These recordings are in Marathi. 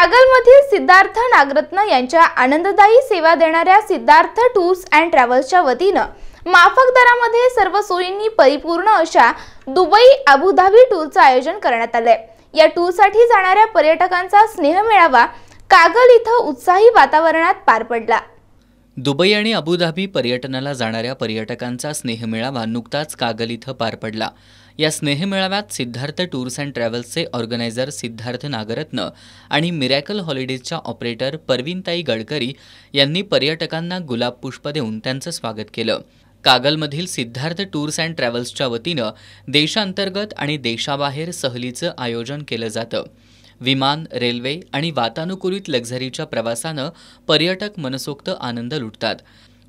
कागलमध्ये सिद्धार्थ नागरत्न यांच्या आनंददायी सेवा देणाऱ्या सिद्धार्थ टूर्स अँड ट्रॅव्हल्सच्या वतीनं माफक दरामध्ये सर्व सोयींनी परिपूर्ण अशा दुबई अबुधाबी टूरचं आयोजन करण्यात आलंय या टूरसाठी जाणाऱ्या पर्यटकांचा स्नेह मिळावा कागल इथं उत्साही वातावरणात पार पडला दुबई आणि अबुधाबी पर्यटनाला जाणाऱ्या पर्यटकांचा स्नेहमेळावा नुकताच कागल इथं पार पडला या स्नेहमेळाव्यात सिद्धार्थ टूर्स अँड ट्रॅव्हल्सचे ऑर्गनायझर सिद्धार्थ नागरत्न आणि मिरॅकल हॉलिडेजच्या ऑपरेटर परवीनताई गडकरी यांनी पर्यटकांना गुलाब पुष्प देऊन त्यांचं स्वागत केलं कागलमधील सिद्धार्थ टूर्स अँड ट्रॅव्हल्सच्या वतीनं देशांतर्गत आणि देशाबाहेर सहलीचं आयोजन केलं जातं विमान रेल्वे आणि वातानुकूलित लक्झरीच्या प्रवासानं पर्यटक मनसोक्त आनंद लुटतात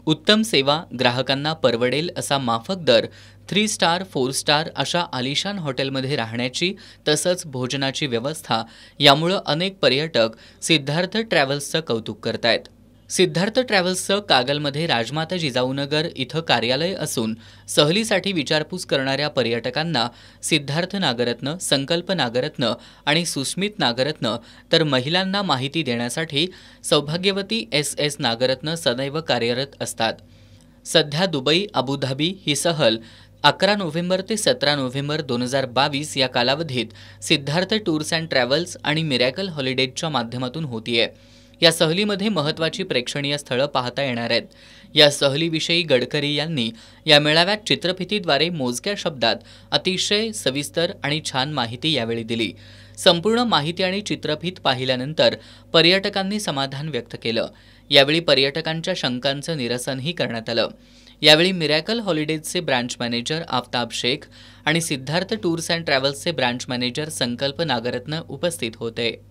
उत्तम सेवा ग्राहकांना परवडेल असा माफक दर थ्री स्टार फोर स्टार अशा आलिशान हॉटेलमध्ये राहण्याची तसंच भोजनाची व्यवस्था यामुळं अनेक पर्यटक सिद्धार्थ ट्रॅव्हल्सचं कौतुक करतायत सिद्धार्थ ट्रॅव्हल्सचं कागलमध्ये राजमाता जिजाऊनगर इथं कार्यालय असून सहलीसाठी विचारपूस करणाऱ्या पर्यटकांना सिद्धार्थ नागरत्न संकल्प नागरत्न आणि सुस्मित नागरत्न तर महिलांना माहिती देण्यासाठी सौभाग्यवती एस एस नागरत्न सदैव कार्यरत असतात सध्या दुबई अबुधाबी ही सहल अकरा नोव्हेंबर ते सतरा नोव्हेंबर दोन हजार बावीस या कालावधीत सिद्धार्थ टूर्स अँड ट्रॅव्हल्स आणि मिरॅकल हॉलिडेजच्या माध्यमातून होतीये या सहलीमध्ये महत्त्वाची प्रेक्षणीय स्थळं पाहता येणार आहेत या सहलीविषयी गडकरी यांनी या मेळाव्यात चित्रफितीद्वारे मोजक्या शब्दात अतिशय सविस्तर आणि छान माहिती यावेळी दिली संपूर्ण माहिती आणि चित्रफित पाहिल्यानंतर पर्यटकांनी समाधान व्यक्त केलं यावेळी पर्यटकांच्या शंकांचं निरसनही करण्यात आलं यावेळी मिरॅकल हॉलिडेजचे ब्रँच मॅनेजर आफताब शेख आणि सिद्धार्थ टूर्स अँड ट्रॅव्हल्सचे ब्रँच मॅनेजर संकल्प नागरत्न उपस्थित होते